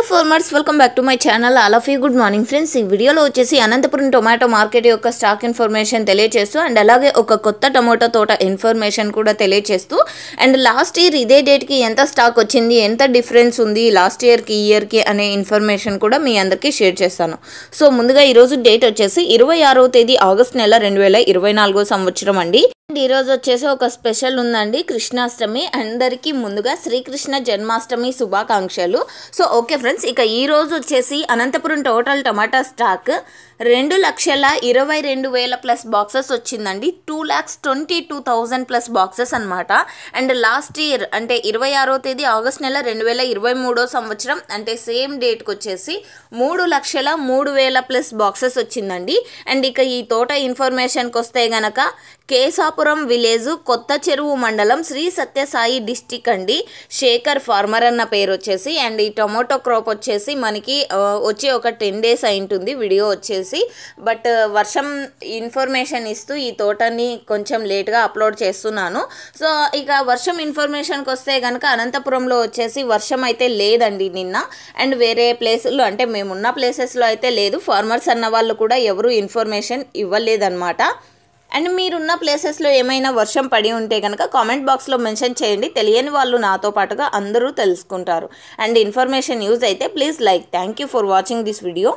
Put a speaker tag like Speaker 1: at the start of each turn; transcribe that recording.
Speaker 1: hello farmers welcome back to my channel all of you good morning friends ఈ వీడియోలో వచ్చేసి Anantapuram tomato market యొక్క stock information తెలియజేస్తూ and అలాగే ఒక కొత్త టొమాటో తోట ఇన్ఫర్మేషన్ కూడా తెలియజేస్తూ అండ్ లాస్ట్ ఇయర్ ఇదే డేట్కి ఎంత స్టాక్ వచ్చింది ఎంత డిఫరెన్స్ ఉంది లాస్ట్ ఇయర్కి ఈ ఇయర్కి అనే ఇన్ఫర్మేషన్ కూడా మీ అందరికీ షేర్ చేస్తాను సో ముందుగా ఈరోజు డేట్ వచ్చేసి ఇరవై ఆరో తేదీ ఆగస్ట్ నెల రెండు వేల ఇరవై నాలుగో సంవత్సరం అండి ఈరోజు వచ్చేసి ఒక స్పెషల్ ఉందండి కృష్ణాష్టమి అందరికీ ముందుగా శ్రీకృష్ణ జన్మాష్టమి శుభాకాంక్షలు సో ఓకే ఫ్రెండ్స్ ఇక ఈరోజు వచ్చేసి అనంతపురం టోటల్ టమాటా స్టాక్ రెండు లక్షల ఇరవై రెండు వేల ప్లస్ బాక్సెస్ వచ్చిందండి two lakhs twenty two thousand plus boxes అనమాట అండ్ లాస్ట్ ఇయర్ అంటే ఇరవై ఆరో తేదీ ఆగస్ట్ నెల రెండు వేల ఇరవై మూడో సంవత్సరం అంటే సేమ్ డేట్కి వచ్చేసి మూడు లక్షల మూడు వేల ప్లస్ బాక్సెస్ వచ్చిందండి అండ్ ఇక ఈ తోట ఇన్ఫర్మేషన్కి వస్తే గనక కేశాపురం విలేజ్ కొత్త చెరువు మండలం శ్రీ సత్యసాయి డిస్టిక్ అండి శేఖర్ ఫార్మర్ అన్న పేరు వచ్చేసి అండ్ ఈ టొమాటో క్రాప్ వచ్చేసి మనకి వచ్చి ఒక టెన్ డేస్ అయి ఉంటుంది వీడియో వచ్చేసి బట్ వర్షం ఇన్ఫర్మేషన్ ఇస్తూ ఈ తోటని కొంచెం లేట్గా అప్లోడ్ చేస్తున్నాను సో ఇక వర్షం ఇన్ఫర్మేషన్కి వస్తే కనుక అనంతపురంలో వచ్చేసి వర్షం అయితే లేదండి నిన్న అండ్ వేరే ప్లేసుల్లో అంటే మేమున్న ప్లేసెస్లో అయితే లేదు ఫార్మర్స్ అన్న వాళ్ళు కూడా ఎవరు ఇన్ఫర్మేషన్ ఇవ్వలేదన్నమాట అండ్ మీరున్న ప్లేసెస్లో ఏమైనా వర్షం పడి ఉంటే కనుక కామెంట్ బాక్స్లో మెన్షన్ చేయండి తెలియని వాళ్ళు నాతో పాటుగా అందరూ తెలుసుకుంటారు అండ్ ఇన్ఫర్మేషన్ యూజ్ అయితే please like thank you for watching this video